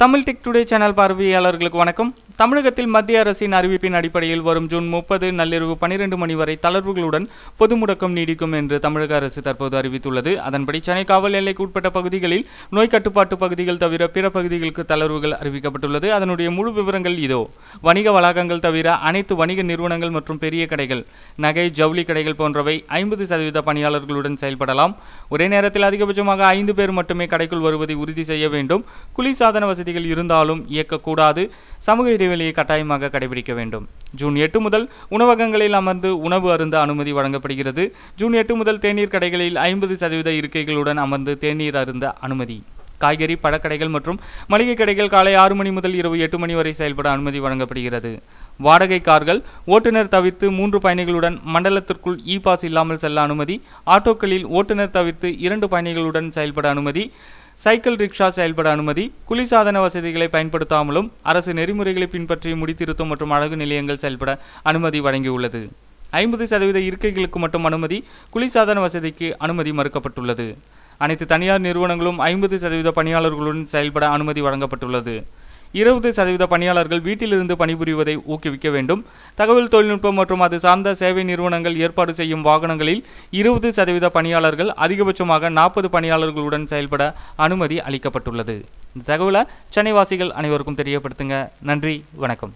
Tamil tick today channel பார்வையாளர்களுக்கு வணக்கம் தமிழகத்தில் மத்திய அரசின் அறிவிப்பின் அடிப்படையில் வரும் ஜூன் முப்பது நள்ளிரவு பனிரெண்டு மணி வரை தளர்வுகளுடன் பொது முடக்கம் நீடிக்கும் என்று தமிழக அரசு தற்போது அறிவித்துள்ளது அதன்படி சென்னை காவல் எல்லைக்கு உட்பட்ட பகுதிகளில் நோய் கட்டுப்பாட்டு பகுதிகள் தவிர பிற பகுதிகளுக்கு தளர்வுகள் அறிவிக்கப்பட்டுள்ளது அதனுடைய முழு விவரங்கள் இதோ வணிக வளாகங்கள் தவிர அனைத்து வணிக நிறுவனங்கள் மற்றும் பெரிய கடைகள் நகை ஜவுளி கடைகள் போன்றவை ஐம்பது சதவீத பணியாளர்களுடன் செயல்படலாம் ஒரே நேரத்தில் அதிகபட்சமாக ஐந்து பேர் மட்டுமே கடைக்குள் வருவதை உறுதி செய்ய வேண்டும் குளிர்சாதன வசதி வசதிகள் இருந்தாலும் இயக்கக்கூடாது சமூக இடைவெளியை கட்டாயமாக கடைபிடிக்க வேண்டும் ஜூன் எட்டு முதல் உணவகங்களில் அமர்ந்து உணவு அருந்த அனுமதி வழங்கப்படுகிறது ஜூன் எட்டு முதல் தேநீர் கடைகளில் ஐம்பது சதவீத இருக்கைகளுடன் அமர்ந்து தேநீர் அருந்த அனுமதி காய்கறி பழக்கடைகள் மற்றும் மளிகை கடைகள் காலை ஆறு மணி முதல் இரவு எட்டு மணி வரை செயல்பட அனுமதி வழங்கப்படுகிறது வாடகை கார்கள் ஓட்டுநர் தவிர்த்து மூன்று பயணிகளுடன் மண்டலத்திற்குள் இ பாஸ் இல்லாமல் செல்ல அனுமதி ஆட்டோக்களில் ஓட்டுநர் தவிர்த்து இரண்டு பயணிகளுடன் செயல்பட அனுமதி சைக்கிள் ரிக்ஷா செயல்பட அனுமதி குளிர்சாதன வசதிகளை பயன்படுத்தாமலும் அரசு நெறிமுறைகளை பின்பற்றி முடித்திருத்தம் மற்றும் அழகு நிலையங்கள் செயல்பட அனுமதி வழங்கியுள்ளது ஐம்பது சதவீத இருக்கைகளுக்கு மட்டும் அனுமதி குளிர்சாதன வசதிக்கு அனுமதி மறுக்கப்பட்டுள்ளது அனைத்து தனியார் நிறுவனங்களும் ஐம்பது சதவீத பணியாளர்களுடன் செயல்பட அனுமதி வழங்கப்பட்டுள்ளது இருபது சதவீத பணியாளர்கள் வீட்டிலிருந்து பணிபுரிவதை ஊக்குவிக்க வேண்டும் தகவல் தொழில்நுட்பம் மற்றும் அது சார்ந்த சேவை நிறுவனங்கள் ஏற்பாடு செய்யும் வாகனங்களில் இருபது சதவீத பணியாளர்கள் அதிகபட்சமாக நாற்பது பணியாளர்களுடன் செயல்பட அனுமதி அளிக்கப்பட்டுள்ளது இந்த தகவலை சென்னை வாசிகள் அனைவருக்கும் தெரியப்படுத்துங்க நன்றி வணக்கம்